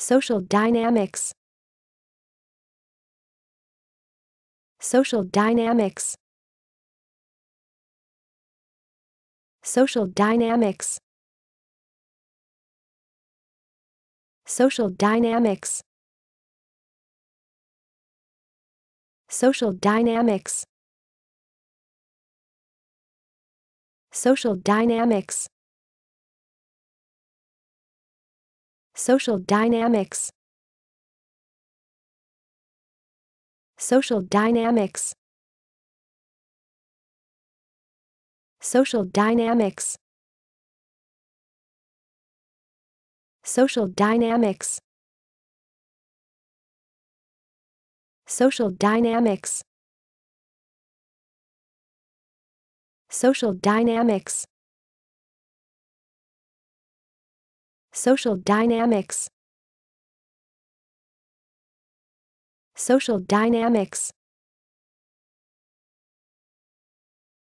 Social dynamics. Social dynamics. Social dynamics. Social dynamics. Social dynamics. Social dynamics. Social dynamics Social dynamics Social dynamics Social dynamics Social dynamics Social dynamics Social dynamics Social dynamics